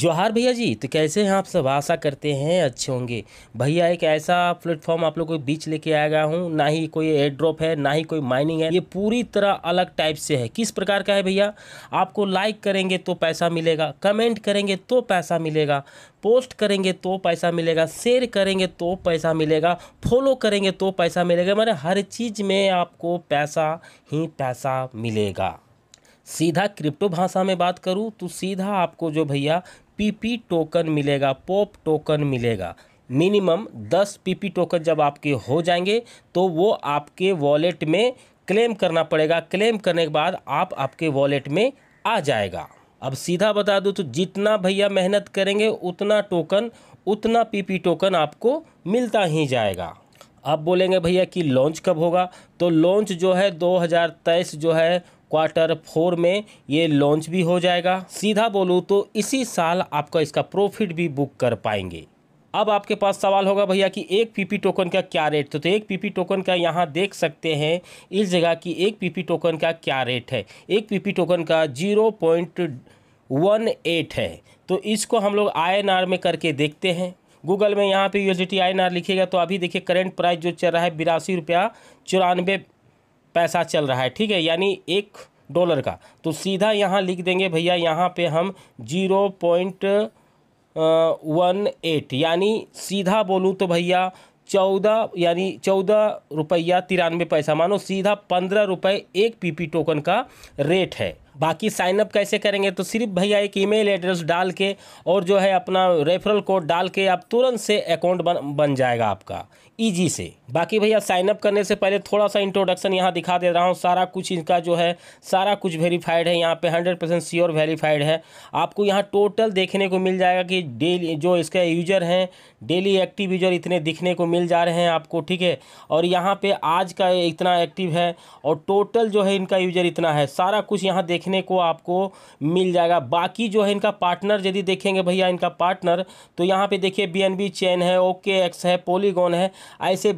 जोहार भैया जी तो कैसे हैं आप सब आशा करते हैं अच्छे होंगे भैया एक ऐसा प्लेटफॉर्म आप लोग को बीच लेके आया गया हूँ ना ही कोई एयर ड्रॉप है ना ही कोई माइनिंग है ये पूरी तरह अलग टाइप से है किस प्रकार का है भैया आपको लाइक करेंगे तो पैसा मिलेगा कमेंट करेंगे तो पैसा मिलेगा पोस्ट करेंगे तो पैसा मिलेगा शेयर करेंगे तो पैसा मिलेगा फॉलो करेंगे तो पैसा मिलेगा मैंने हर चीज़ में आपको पैसा ही पैसा मिलेगा सीधा क्रिप्टो भाषा में बात करूँ तो सीधा आपको जो भैया पीपी टोकन मिलेगा पॉप टोकन मिलेगा मिनिमम दस पीपी टोकन जब आपके हो जाएंगे तो वो आपके वॉलेट में क्लेम करना पड़ेगा क्लेम करने के बाद आप आपके वॉलेट में आ जाएगा अब सीधा बता दूँ तो जितना भैया मेहनत करेंगे उतना टोकन उतना पीपी टोकन आपको मिलता ही जाएगा आप बोलेंगे भैया कि लॉन्च कब होगा तो लॉन्च जो है दो हज़ार तेईस जो है क्वार्टर फोर में ये लॉन्च भी हो जाएगा सीधा बोलूँ तो इसी साल आपका इसका प्रॉफिट भी बुक कर पाएंगे अब आपके पास सवाल होगा भैया कि एक पीपी टोकन का क्या रेट तो, तो एक पीपी टोकन का यहाँ देख सकते हैं इस जगह की एक पीपी टोकन का क्या रेट है एक पीपी टोकन का जीरो पॉइंट वन एट है तो इसको हम लोग आई में करके देखते हैं गूगल में यहाँ पे यूएसडी आई लिखेगा तो अभी देखिए करंट प्राइस जो चल रहा है बिरासी रुपया चौरानवे पैसा चल रहा है ठीक है यानी एक डॉलर का तो सीधा यहाँ लिख देंगे भैया यहाँ पे हम जीरो पॉइंट वन एट यानी सीधा बोलूँ तो भैया चौदह यानी चौदह रुपया तिरानवे पैसा मानो सीधा पंद्रह रुपये एक पीपी टोकन का रेट है बाकी साइनअप कैसे करेंगे तो सिर्फ भैया एक ईमेल एड्रेस डाल के और जो है अपना रेफरल कोड डाल के आप तुरंत से अकाउंट बन बन जाएगा आपका ईजी से बाकी भैया साइनअप करने से पहले थोड़ा सा इंट्रोडक्शन यहाँ दिखा दे रहा हूँ सारा कुछ इनका जो है सारा कुछ वेरीफाइड है यहाँ पे हंड्रेड परसेंट श्योर वेरीफाइड है आपको यहाँ टोटल देखने को मिल जाएगा कि डेली जो इसके यूजर हैं डेली एक्टिव यूजर इतने दिखने को मिल जा रहे हैं आपको ठीक है और यहाँ पर आज का इतना एक्टिव है और टोटल जो है इनका यूजर इतना है सारा कुछ यहाँ देख देखने को आपको मिल जाएगा बाकी जो है इनका पार्टनर यदि देखेंगे भैया इनका पार्टनर तो यहाँ पे देखिए बी चैन है ओके एक्स है पोलीगोन है ऐसे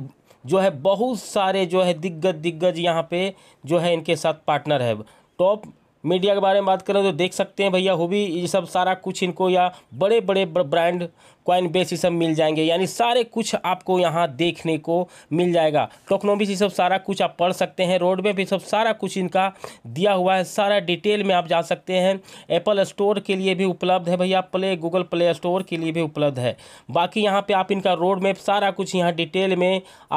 जो है बहुत सारे जो है दिग्गज दिग्गज यहाँ पे जो है इनके साथ पार्टनर है टॉप मीडिया के बारे में बात करें तो देख सकते हैं भैया भी ये सब सारा कुछ इनको या बड़े बड़े ब्रांड क्वाइन बेस ये सब मिल जाएंगे यानी सारे कुछ आपको यहाँ देखने को मिल जाएगा टोकनोमिक्स ये सब सारा कुछ आप पढ़ सकते हैं रोड मैप ये सब सारा कुछ इनका दिया हुआ है सारा डिटेल में आप जा सकते हैं एप्पल स्टोर के लिए भी उपलब्ध है भैया प्ले गूगल प्ले स्टोर के लिए भी उपलब्ध है बाकी यहाँ पर आप इनका रोड मैप सारा कुछ यहाँ डिटेल में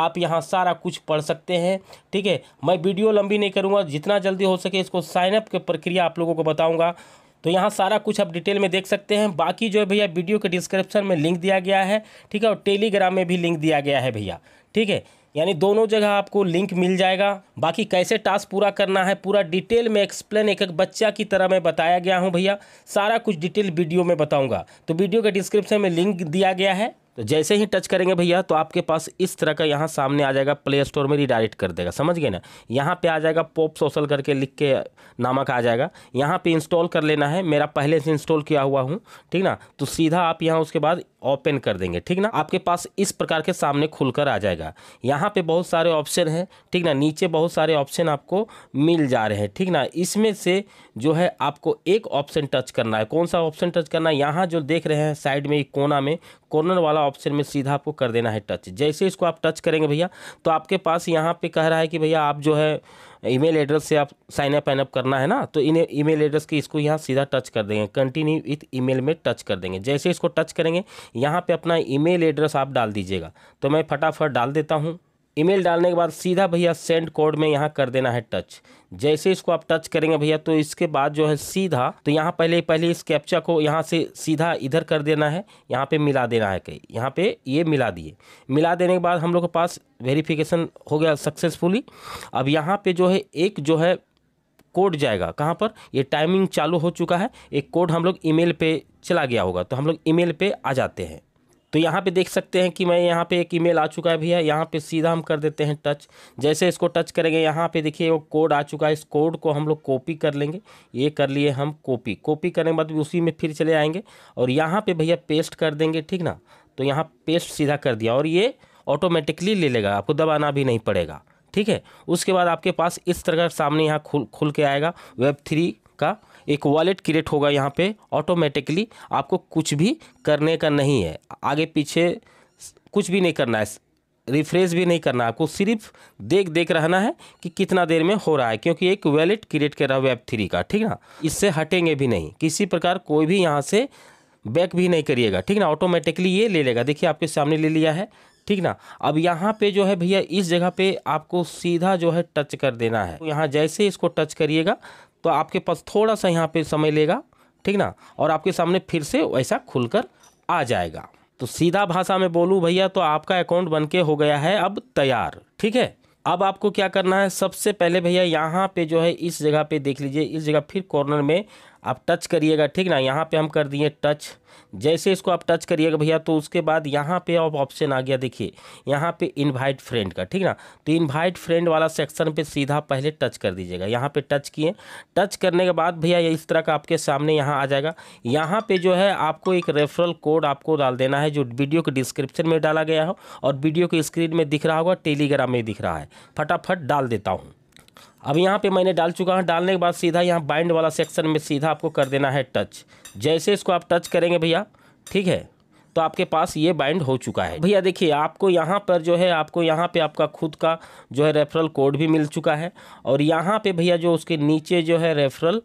आप यहाँ सारा कुछ पढ़ सकते हैं ठीक है मैं वीडियो लंबी नहीं करूँगा जितना जल्दी हो सके इसको साइनअप के प्रक्रिया आप लोगों को बताऊँगा तो यहाँ सारा कुछ आप डिटेल में देख सकते हैं बाकी जो है भैया वीडियो के डिस्क्रिप्शन में लिंक दिया गया है ठीक है और टेलीग्राम में भी लिंक दिया गया है भैया ठीक है यानी दोनों जगह आपको लिंक मिल जाएगा बाकी कैसे टास्क पूरा करना है पूरा डिटेल में एक्सप्लेन एक एक बच्चा की तरह मैं बताया गया हूँ भैया सारा कुछ डिटेल वीडियो में बताऊँगा तो वीडियो के डिस्क्रिप्शन में लिंक दिया गया है तो जैसे ही टच करेंगे भैया तो आपके पास इस तरह का यहाँ सामने आ जाएगा प्ले स्टोर में रिडायरेक्ट कर देगा समझ गए ना यहाँ पे आ जाएगा पॉप सोशल करके लिख के नामक आ जाएगा यहाँ पे इंस्टॉल कर लेना है मेरा पहले से इंस्टॉल किया हुआ हूँ ठीक ना तो सीधा आप यहाँ उसके बाद ओपन कर देंगे ठीक ना आपके पास इस प्रकार के सामने खुलकर आ जाएगा यहाँ पे बहुत सारे ऑप्शन हैं ठीक ना नीचे बहुत सारे ऑप्शन आपको मिल जा रहे हैं ठीक ना इसमें से जो है आपको एक ऑप्शन टच करना है कौन सा ऑप्शन टच करना है यहाँ जो देख रहे हैं साइड में कोना में कॉर्नर वाला ऑप्शन में सीधा आपको कर देना है टच जैसे इसको आप टच करेंगे भैया तो आपके पास यहाँ पे कह रहा है कि भैया आप जो है ईमेल एड्रेस से आप साइन अप एन अप करना है ना तो इन ईमेल एड्रेस की इसको यहाँ सीधा टच कर देंगे कंटिन्यू विथ ईमेल में टच कर देंगे जैसे इसको टच करेंगे यहाँ पे अपना ईमेल एड्रेस आप डाल दीजिएगा तो मैं फटाफट डाल देता हूँ ईमेल डालने के बाद सीधा भैया सेंड कोड में यहाँ कर देना है टच जैसे इसको आप टच करेंगे भैया तो इसके बाद जो है सीधा तो यहाँ पहले पहले इस कैप्चा को यहाँ से सीधा इधर कर देना है यहाँ पे मिला देना है कहीं यहाँ पे ये मिला दिए मिला देने के बाद हम लोग के पास वेरिफिकेशन हो गया सक्सेसफुली अब यहाँ पर जो है एक जो है कोड जाएगा कहाँ पर ये टाइमिंग चालू हो चुका है एक कोड हम लोग ई पे चला गया होगा तो हम लोग ई पे आ जाते हैं तो यहाँ पे देख सकते हैं कि मैं यहाँ पे एक ईमेल आ चुका है भैया यहाँ पे सीधा हम कर देते हैं टच जैसे इसको टच करेंगे यहाँ पे देखिए वो कोड आ चुका है इस कोड को हम लोग कॉपी कर लेंगे ये कर लिए हम कॉपी कॉपी करने के बाद उसी में फिर चले आएंगे और यहाँ पे भैया पेस्ट कर देंगे ठीक ना तो यहाँ पेस्ट सीधा कर दिया और ये ऑटोमेटिकली ले लेगा आपको दबाना भी नहीं पड़ेगा ठीक है उसके बाद आपके पास इस तरह सामने यहाँ खुल खुल के आएगा वेब थ्री का एक वॉलेट क्रिएट होगा यहाँ पे ऑटोमेटिकली आपको कुछ भी करने का नहीं है आगे पीछे कुछ भी नहीं करना है रिफ्रेश भी नहीं करना आपको सिर्फ देख देख रहना है कि कितना देर में हो रहा है क्योंकि एक वैलेट क्रिएट कर रहा है वेब थ्री का ठीक ना इससे हटेंगे भी नहीं किसी प्रकार कोई भी यहाँ से बैक भी नहीं करिएगा ठीक ना ऑटोमेटिकली ये ले लेगा देखिए आपके सामने ले लिया है ठीक ना अब यहाँ पे जो है भैया इस जगह पे आपको सीधा जो है टच कर देना है तो यहाँ जैसे इसको टच करिएगा तो आपके पास थोड़ा सा यहाँ पे समय लेगा ठीक ना और आपके सामने फिर से वैसा खुलकर आ जाएगा तो सीधा भाषा में बोलूँ भैया तो आपका अकाउंट बन के हो गया है अब तैयार ठीक है अब आपको क्या करना है सबसे पहले भैया यहाँ पे जो है इस जगह पे देख लीजिए इस जगह फिर कॉर्नर में आप टच करिएगा ठीक ना यहाँ पे हम कर दिए टच जैसे इसको आप टच करिएगा भैया तो उसके बाद यहाँ पे आप ऑप्शन आ गया देखिए यहाँ पे इनवाइट फ्रेंड का ठीक ना तो इनवाइट फ्रेंड वाला सेक्शन पे सीधा पहले टच कर दीजिएगा यहाँ पे टच किए टच करने के बाद भैया इस तरह का आपके सामने यहाँ आ जाएगा यहाँ पे जो है आपको एक रेफरल कोड आपको डाल देना है जो वीडियो के डिस्क्रिप्शन में डाला गया हो और वीडियो के स्क्रीन में दिख रहा होगा टेलीग्राम में दिख रहा है फटाफट डाल देता हूँ अब यहाँ पे मैंने डाल चुका हूँ डालने के बाद सीधा यहाँ बाइंड वाला सेक्शन में सीधा आपको कर देना है टच जैसे इसको आप टच करेंगे भैया ठीक है तो आपके पास ये बाइंड हो चुका है भैया देखिए आपको यहाँ पर जो है आपको यहाँ पे आपका खुद का जो है रेफरल कोड भी मिल चुका है और यहाँ पे भैया जो उसके नीचे जो है रेफरल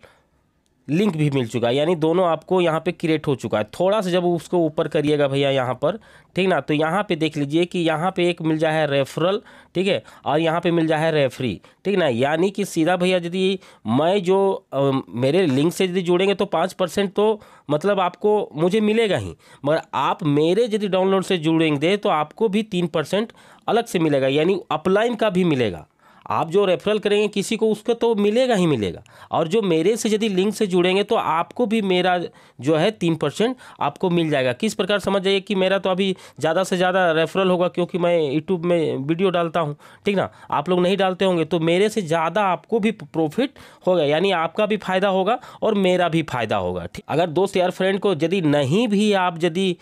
लिंक भी मिल चुका है यानी दोनों आपको यहाँ पे क्रिएट हो चुका है थोड़ा सा जब उसको ऊपर करिएगा भैया यहाँ पर ठीक ना तो यहाँ पे देख लीजिए कि यहाँ पे एक मिल जाए रेफरल ठीक है और यहाँ पे मिल जाए रेफरी ठीक ना यानी कि सीधा भैया यदि मैं जो अ, मेरे लिंक से यदि जुड़ेंगे तो पाँच परसेंट तो मतलब आपको मुझे मिलेगा ही मगर आप मेरे यदि डाउनलोड से जुड़ेंगे तो आपको भी तीन परसेंट अलग से मिलेगा यानी अपलाइन का भी मिलेगा आप जो रेफरल करेंगे किसी को उसको तो मिलेगा ही मिलेगा और जो मेरे से यदि लिंक से जुड़ेंगे तो आपको भी मेरा जो है तीन परसेंट आपको मिल जाएगा किस प्रकार समझ जाइए कि मेरा तो अभी ज़्यादा से ज़्यादा रेफरल होगा क्योंकि मैं यूट्यूब में वीडियो डालता हूँ ठीक ना आप लोग नहीं डालते होंगे तो मेरे से ज़्यादा आपको भी प्रॉफिट होगा यानी आपका भी फायदा होगा और मेरा भी फायदा होगा ठीक अगर दोस्त यार फ्रेंड को यदि नहीं भी आप यदि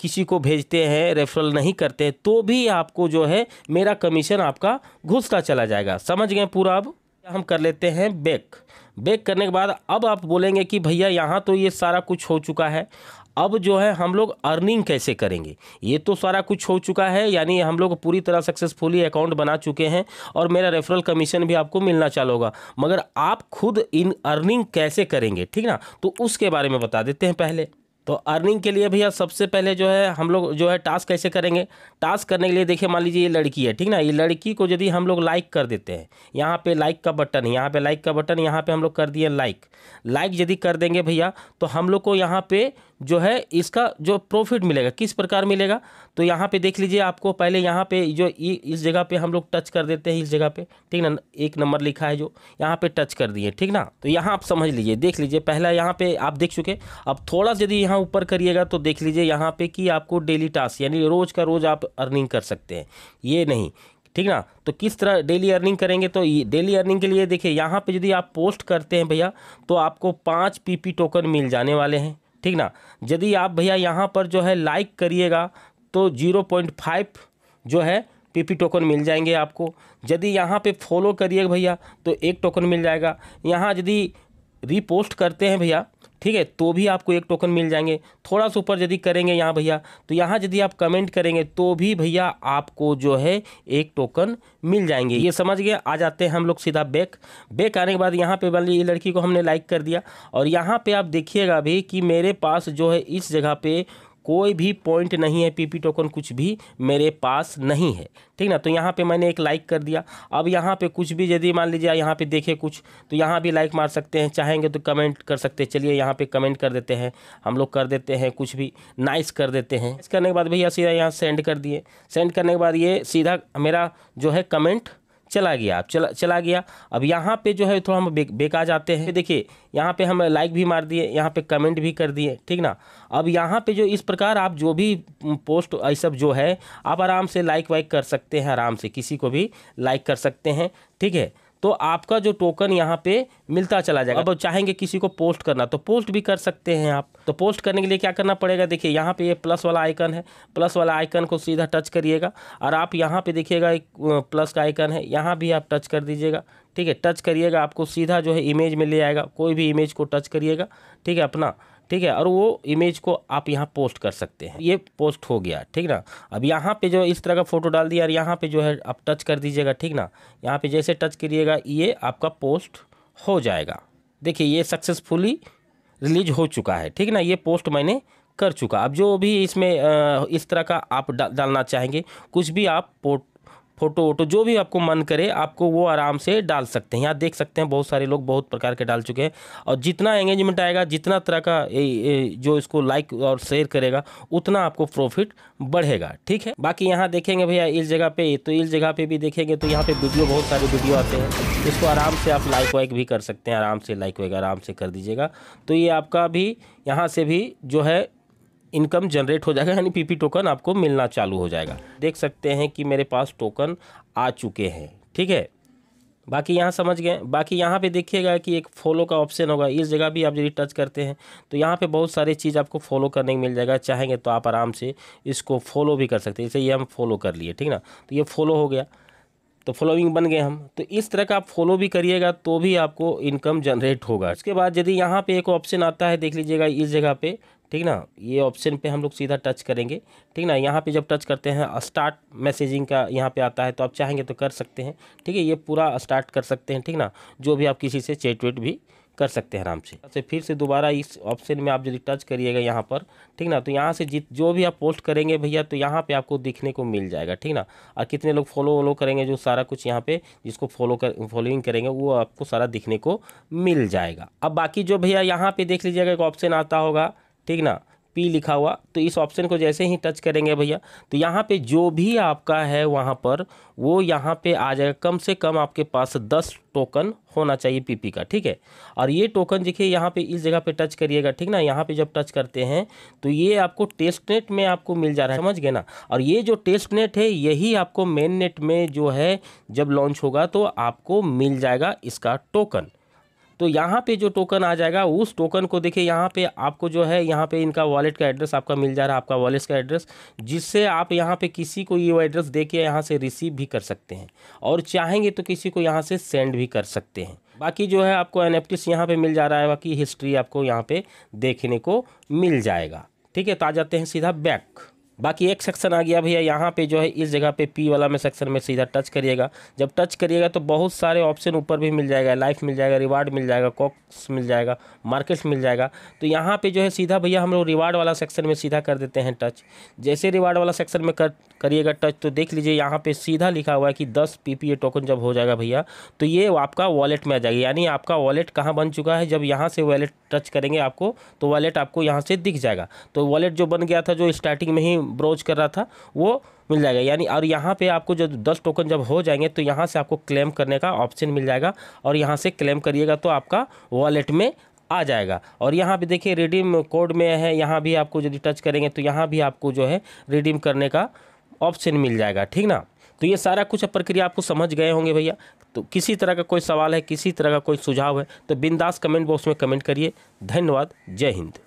किसी को भेजते हैं रेफरल नहीं करते तो भी आपको जो है मेरा कमीशन आपका घुसता चला जाएगा जाएगा समझ गए पूरा अब हम कर लेते हैं बेक बेक करने के बाद अब आप बोलेंगे कि भैया यहाँ तो ये सारा कुछ हो चुका है अब जो है हम लोग अर्निंग कैसे करेंगे ये तो सारा कुछ हो चुका है यानी हम लोग पूरी तरह सक्सेसफुली अकाउंट बना चुके हैं और मेरा रेफरल कमीशन भी आपको मिलना चालू होगा मगर आप खुद इन अर्निंग कैसे करेंगे ठीक ना तो उसके बारे में बता देते हैं पहले तो अर्निंग के लिए भैया सबसे पहले जो है हम लोग जो है टास्क कैसे करेंगे टास्क करने के लिए देखिए मान लीजिए ये लड़की है ठीक ना ये लड़की को यदि हम लोग लाइक कर देते हैं यहाँ पे लाइक का बटन है यहाँ पे लाइक का बटन यहाँ पे हम लोग कर दिए लाइक लाइक यदि कर देंगे भैया तो हम लोग को यहाँ पे जो है इसका जो प्रॉफिट मिलेगा किस प्रकार मिलेगा तो यहाँ पे देख लीजिए आपको पहले यहाँ पे जो इस जगह पे हम लोग टच कर देते हैं इस जगह पे ठीक ना एक नंबर लिखा है जो यहाँ पे टच कर दिए ठीक ना तो यहाँ आप समझ लीजिए देख लीजिए पहला यहाँ पे आप देख चुके अब थोड़ा यदि यहाँ ऊपर करिएगा तो देख लीजिए यहाँ पे कि आपको डेली टास्क यानी रोज़ का रोज़ आप अर्निंग कर सकते हैं ये नहीं ठीक ना तो किस तरह डेली अर्निंग करेंगे तो डेली अर्निंग के लिए देखिए यहाँ पे यदि आप पोस्ट करते हैं भैया तो आपको पाँच पीपी टोकन मिल जाने वाले हैं ठीक ना यदि आप भैया यहाँ पर जो है लाइक करिएगा तो जीरो पॉइंट फाइव जो है पीपी टोकन मिल जाएंगे आपको यदि यहाँ पे फॉलो करिएगा भैया तो एक टोकन मिल जाएगा यहाँ यदि रीपोस्ट करते हैं भैया ठीक है तो भी आपको एक टोकन मिल जाएंगे थोड़ा सा ऊपर यदि करेंगे यहाँ भैया तो यहाँ यदि आप कमेंट करेंगे तो भी भैया आपको जो है एक टोकन मिल जाएंगे ये समझ गए आ जाते हैं हम लोग सीधा बैक बैक आने के बाद यहाँ पे वाली ये लड़की को हमने लाइक कर दिया और यहाँ पे आप देखिएगा भी कि मेरे पास जो है इस जगह पे कोई भी पॉइंट नहीं है पीपी टोकन कुछ भी मेरे पास नहीं है ठीक ना तो यहाँ पे मैंने एक लाइक कर दिया अब यहाँ पे कुछ भी यदि मान लीजिए यहाँ पे देखे कुछ तो यहाँ भी लाइक मार सकते हैं चाहेंगे तो कमेंट कर सकते हैं चलिए यहाँ पे कमेंट कर देते हैं हम लोग कर देते हैं कुछ भी नाइस कर देते हैं इस करने के बाद भैया सीधा यहाँ सेंड कर दिए सेंड करने के बाद ये सीधा मेरा जो है कमेंट चला गया आप चला चला गया अब यहाँ पे जो है थोड़ा हम बे, बेका जाते हैं देखिए यहाँ पे हम लाइक भी मार दिए यहाँ पे कमेंट भी कर दिए ठीक ना अब यहाँ पे जो इस प्रकार आप जो भी पोस्ट ये सब जो है आप आराम से लाइक वाइक कर सकते हैं आराम से किसी को भी लाइक कर सकते हैं ठीक है तो आपका जो टोकन यहाँ पे मिलता चला जाएगा अब चाहेंगे किसी को पोस्ट करना तो पोस्ट भी कर सकते हैं आप तो पोस्ट करने के लिए क्या करना पड़ेगा देखिए यहाँ पे ये प्लस वाला आइकन है प्लस वाला आइकन को सीधा टच करिएगा और आप यहाँ पे देखिएगा एक प्लस का आइकन है यहाँ भी आप टच कर दीजिएगा ठीक है टच करिएगा आपको सीधा जो है इमेज में ले आएगा कोई भी इमेज को टच करिएगा ठीक है अपना ठीक है और वो इमेज को आप यहाँ पोस्ट कर सकते हैं ये पोस्ट हो गया ठीक ना अब यहाँ पे जो इस तरह का फ़ोटो डाल दिया और यहाँ पे जो है आप टच कर दीजिएगा ठीक ना यहाँ पे जैसे टच करिएगा ये आपका पोस्ट हो जाएगा देखिए ये सक्सेसफुली रिलीज हो चुका है ठीक ना ये पोस्ट मैंने कर चुका अब जो भी इसमें इस तरह का आप डालना चाहेंगे कुछ भी आप पोस्ट फ़ोटो वोटो जो भी आपको मन करे आपको वो आराम से डाल सकते हैं यहाँ देख सकते हैं बहुत सारे लोग बहुत प्रकार के डाल चुके हैं और जितना एंगेजमेंट आएगा जितना तरह का ए, ए, जो इसको लाइक और शेयर करेगा उतना आपको प्रॉफिट बढ़ेगा ठीक है बाकी यहाँ देखेंगे भैया इस जगह पे तो इस जगह पे भी देखेंगे तो यहाँ पे वीडियो बहुत सारे वीडियो आते हैं इसको आराम से आप लाइक वाइक भी कर सकते हैं आराम से लाइक वाइक आराम से कर दीजिएगा तो ये आपका भी यहाँ से भी जो है इनकम जनरेट हो जाएगा यानी पीपी टोकन आपको मिलना चालू हो जाएगा देख सकते हैं कि मेरे पास टोकन आ चुके हैं ठीक है बाकी यहाँ समझ गए बाकी यहाँ पे देखिएगा कि एक फॉलो का ऑप्शन होगा इस जगह भी आप यदि टच करते हैं तो यहाँ पे बहुत सारी चीज़ आपको फॉलो करने मिल जाएगा चाहेंगे तो आप आराम से इसको फॉलो भी कर सकते हैं जैसे ये हम फॉलो कर लिए ठीक ना तो ये फॉलो हो गया तो फॉलोइंग बन गए हम तो इस तरह का आप फॉलो भी करिएगा तो भी आपको इनकम जनरेट होगा इसके बाद यदि यहाँ पे एक ऑप्शन आता है देख लीजिएगा इस जगह पे ठीक ना ये ऑप्शन पे हम लोग सीधा टच करेंगे ठीक ना यहाँ पे जब टच करते हैं स्टार्ट मैसेजिंग का यहाँ पे आता है तो आप चाहेंगे तो कर सकते हैं ठीक है ये पूरा स्टार्ट कर सकते हैं ठीक ना जो भी आप किसी से चेट वेट भी कर सकते हैं आराम से अच्छा फिर से दोबारा इस ऑप्शन में आप यदि टच करिएगा यहाँ पर ठीक ना तो यहाँ से जित जो भी आप पोस्ट करेंगे भैया तो यहाँ पे आपको दिखने को मिल जाएगा ठीक ना और कितने लोग फॉलो वॉलो करेंगे जो सारा कुछ यहाँ पे जिसको फॉलो कर फॉलोइंग करेंगे वो आपको सारा दिखने को मिल जाएगा अब बाकी जो भैया यहाँ पर देख लीजिएगा एक ऑप्शन आता होगा ठीक ना पी लिखा हुआ तो इस ऑप्शन को जैसे ही टच करेंगे भैया तो यहाँ पे जो भी आपका है वहाँ पर वो यहाँ पे आ जाएगा कम से कम आपके पास दस टोकन होना चाहिए पीपी का ठीक है और ये टोकन देखिए यहाँ पे इस जगह पे टच करिएगा ठीक ना यहाँ पे जब टच करते हैं तो ये आपको टेस्ट नेट में आपको मिल जा रहा है समझ गए ना और ये जो टेस्ट नेट है यही आपको मेन नेट में जो है जब लॉन्च होगा तो आपको मिल जाएगा इसका टोकन तो यहाँ पे जो टोकन आ जाएगा उस टोकन को देखिए यहाँ पे आपको जो है यहाँ पे इनका वॉलेट का एड्रेस आपका मिल जा रहा है आपका वॉलेट का एड्रेस जिससे आप यहाँ पे किसी को ये एड्रेस दे के यहाँ से रिसीव भी कर सकते हैं और चाहेंगे तो किसी को यहाँ से सेंड भी कर सकते हैं बाकी जो है आपको एन एफ यहाँ पर मिल जा रहा है बाकी हिस्ट्री आपको यहाँ पर देखने को मिल जाएगा ठीक है तो आ जाते हैं सीधा बैक बाकी एक सेक्शन आ गया भैया यहाँ पे जो है इस जगह पे पी वाला में सेक्शन में सीधा टच करिएगा जब टच करिएगा तो बहुत सारे ऑप्शन ऊपर भी मिल जाएगा लाइफ मिल जाएगा रिवार्ड मिल जाएगा कॉक्स मिल जाएगा मार्केट्स मिल जाएगा तो यहाँ पे जो है सीधा भैया हम लोग रिवार्ड वाला सेक्शन में सीधा कर देते हैं टच जैसे रिवार्ड वाला सेक्शन में कर करिएगा टच तो देख लीजिए यहाँ पर सीधा लिखा हुआ है कि दस पी टोकन जब हो जाएगा भैया तो ये आपका वॉलेट में आ जाएगी यानी आपका वॉलेट कहाँ बन चुका है जब यहाँ से वॉलेट टच करेंगे आपको तो वॉलेट आपको यहाँ से दिख जाएगा तो वॉलेट जो बन गया था जो स्टार्टिंग में ही ब्रोज कर रहा था वो मिल जाएगा यानी और यहाँ पे आपको जो दस टोकन जब हो जाएंगे तो यहाँ से आपको क्लेम करने का ऑप्शन मिल जाएगा और यहाँ से क्लेम करिएगा तो आपका वॉलेट में आ जाएगा और यहाँ पे देखिए रिडीम कोड में है यहाँ भी आपको यदि टच करेंगे तो यहाँ भी आपको जो है रिडीम करने का ऑप्शन मिल जाएगा ठीक ना तो ये सारा कुछ प्रक्रिया आपको समझ गए होंगे भैया तो किसी तरह का कोई सवाल है किसी तरह का कोई सुझाव है तो बिंदास कमेंट बॉक्स में कमेंट करिए धन्यवाद जय हिंद